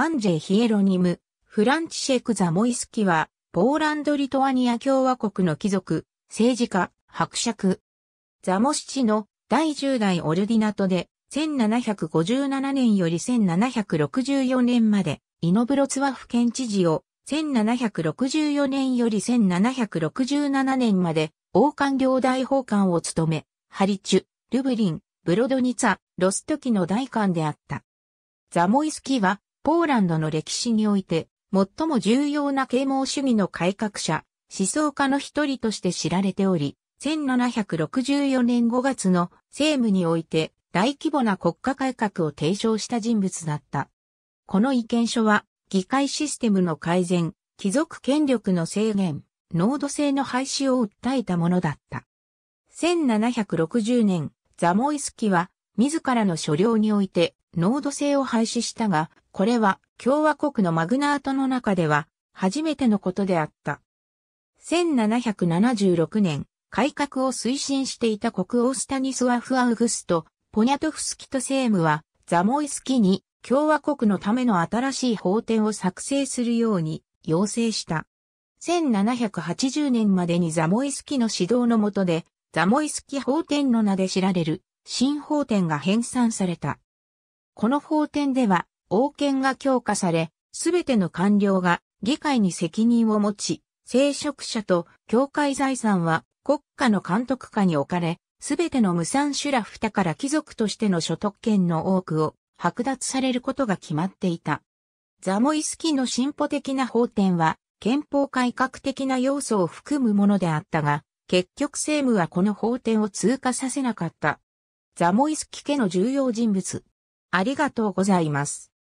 アンジェ・ヒエロニム、フランチシェク・ザ・モイスキは、ポーランド・リトアニア共和国の貴族、政治家、伯爵。ザモシチの第10代オルディナトで、1757年より1764年まで、イノブロツワフ県知事を、1764年より1767年まで、王冠領大法官を務め、ハリチュ、ルブリン、ブロドニツァ、ロストキの大官であった。ザモイスキは、ポーランドの歴史において、最も重要な啓蒙主義の改革者、思想家の一人として知られており、1764年5月の政務において大規模な国家改革を提唱した人物だった。この意見書は、議会システムの改善、貴族権力の制限、濃度性の廃止を訴えたものだった。1760年、ザモイスキは、自らの所領において、濃度制を廃止したが、これは共和国のマグナートの中では初めてのことであった。1776年、改革を推進していた国王スタニスワフ・アウグスト、ポニャトフスキとセームは、ザモイスキに共和国のための新しい法典を作成するように要請した。1780年までにザモイスキの指導の下で、ザモイスキ法典の名で知られる新法典が編纂された。この法典では、王権が強化され、すべての官僚が議会に責任を持ち、聖職者と教会財産は国家の監督下に置かれ、すべての無産主ら二から貴族としての所得権の多くを剥奪されることが決まっていた。ザモイスキの進歩的な法典は、憲法改革的な要素を含むものであったが、結局政務はこの法典を通過させなかった。ザモイスキ家の重要人物、ありがとうございます。